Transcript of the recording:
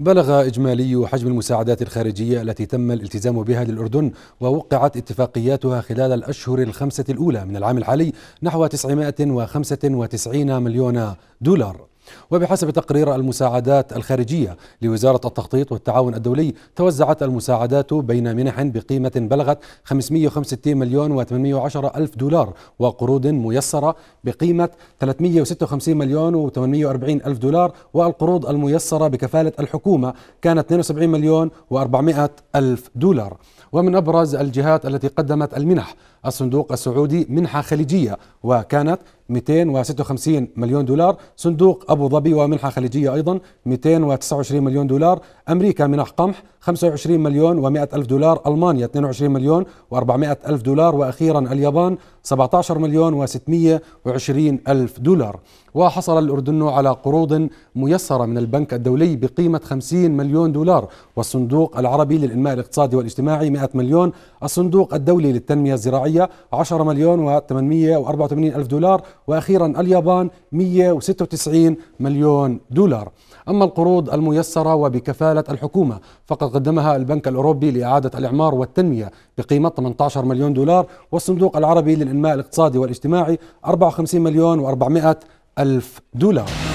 بلغ إجمالي حجم المساعدات الخارجية التي تم الالتزام بها للأردن ووقعت اتفاقياتها خلال الأشهر الخمسة الأولى من العام الحالي نحو 995 مليون دولار وبحسب تقرير المساعدات الخارجية لوزارة التخطيط والتعاون الدولي توزعت المساعدات بين منح بقيمة بلغت 565 مليون و810 ألف دولار وقروض ميسرة بقيمة 356 مليون و840 ألف دولار والقروض الميسرة بكفالة الحكومة كانت 72 مليون و400 ألف دولار ومن أبرز الجهات التي قدمت المنح الصندوق السعودي منحة خليجية وكانت 256 مليون دولار صندوق أبو ظبي ومنحة خليجية أيضا 229 مليون دولار أمريكا منح قمح 25 مليون و100 ألف دولار ألمانيا 22 مليون و400 ألف دولار وأخيرا اليابان 17 مليون و620 ألف دولار وحصل الأردن على قروض ميسرة من البنك الدولي بقيمة 50 مليون دولار والصندوق العربي للإنماء الاقتصادي والاجتماعي 100 مليون الصندوق الدولي للتنمية الزراعية 10 مليون و884 ألف دولار وأخيرا اليابان 196 مليون دولار أما القروض الميسرة وبكفالة الحكومة فقد قدمها البنك الأوروبي لإعادة الإعمار والتنمية بقيمة 18 مليون دولار والصندوق العربي للإنماء الاقتصادي والاجتماعي 54 مليون و400 ألف دولار